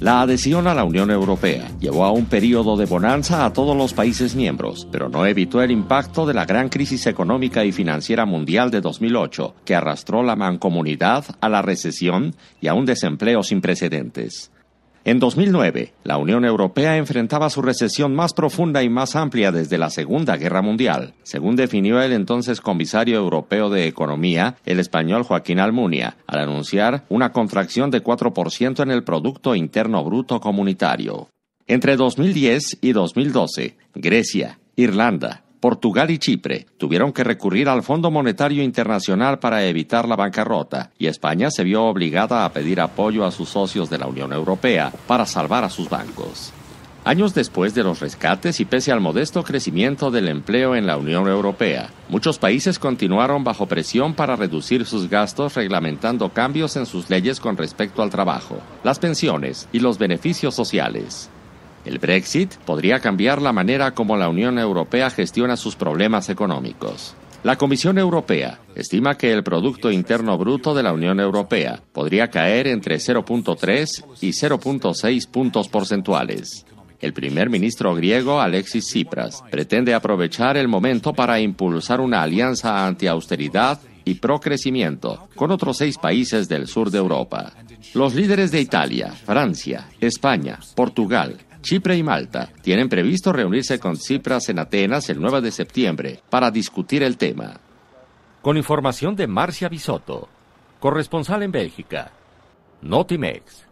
La adhesión a la Unión Europea llevó a un periodo de bonanza a todos los países miembros, pero no evitó el impacto de la gran crisis económica y financiera mundial de 2008, que arrastró la mancomunidad a la recesión y a un desempleo sin precedentes. En 2009, la Unión Europea enfrentaba su recesión más profunda y más amplia desde la Segunda Guerra Mundial, según definió el entonces comisario europeo de Economía, el español Joaquín Almunia, al anunciar una contracción de 4% en el Producto Interno Bruto Comunitario. Entre 2010 y 2012, Grecia, Irlanda, Portugal y Chipre tuvieron que recurrir al Fondo Monetario Internacional para evitar la bancarrota y España se vio obligada a pedir apoyo a sus socios de la Unión Europea para salvar a sus bancos. Años después de los rescates y pese al modesto crecimiento del empleo en la Unión Europea, muchos países continuaron bajo presión para reducir sus gastos reglamentando cambios en sus leyes con respecto al trabajo, las pensiones y los beneficios sociales. El Brexit podría cambiar la manera como la Unión Europea gestiona sus problemas económicos. La Comisión Europea estima que el Producto Interno Bruto de la Unión Europea podría caer entre 0.3 y 0.6 puntos porcentuales. El primer ministro griego Alexis Tsipras pretende aprovechar el momento para impulsar una alianza anti-austeridad y pro-crecimiento con otros seis países del sur de Europa. Los líderes de Italia, Francia, España, Portugal, Chipre y Malta tienen previsto reunirse con Cipras en Atenas el 9 de septiembre para discutir el tema. Con información de Marcia Bisotto, corresponsal en Bélgica, Notimex.